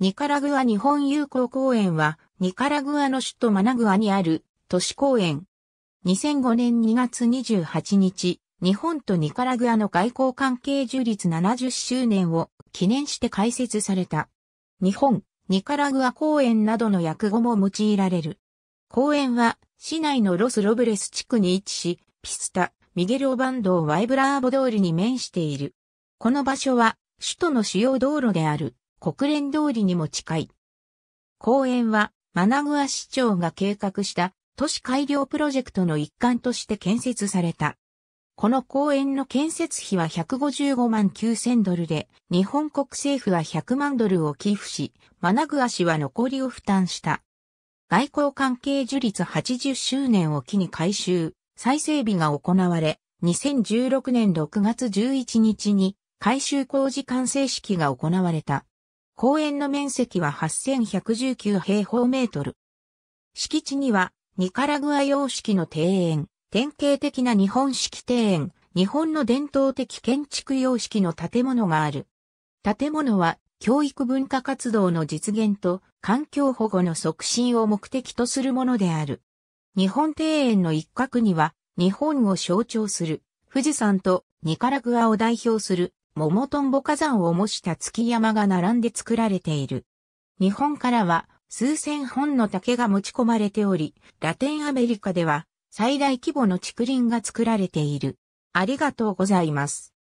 ニカラグア日本友好公園は、ニカラグアの首都マナグアにある都市公園。2005年2月28日、日本とニカラグアの外交関係樹立70周年を記念して開設された。日本、ニカラグア公園などの訳語も用いられる。公園は、市内のロス・ロブレス地区に位置し、ピスタ、ミゲルオバンドをワイブラーボ通りに面している。この場所は、首都の主要道路である国連通りにも近い。公園はマナグア市長が計画した都市改良プロジェクトの一環として建設された。この公園の建設費は155万9000ドルで、日本国政府は100万ドルを寄付し、マナグア市は残りを負担した。外交関係樹立80周年を機に改修、再整備が行われ、2016年6月11日に改修工事完成式が行われた。公園の面積は8119平方メートル。敷地には、ニカラグア様式の庭園、典型的な日本式庭園、日本の伝統的建築様式の建物がある。建物は、教育文化活動の実現と環境保護の促進を目的とするものである。日本庭園の一角には、日本を象徴する富士山とニカラグアを代表する桃トンボ火山を模した月山が並んで作られている。日本からは数千本の竹が持ち込まれており、ラテンアメリカでは最大規模の竹林が作られている。ありがとうございます。